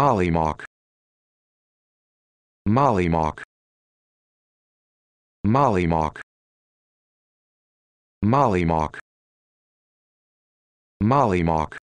Mollymock Mollymock Mollymock Mollymock Mollymock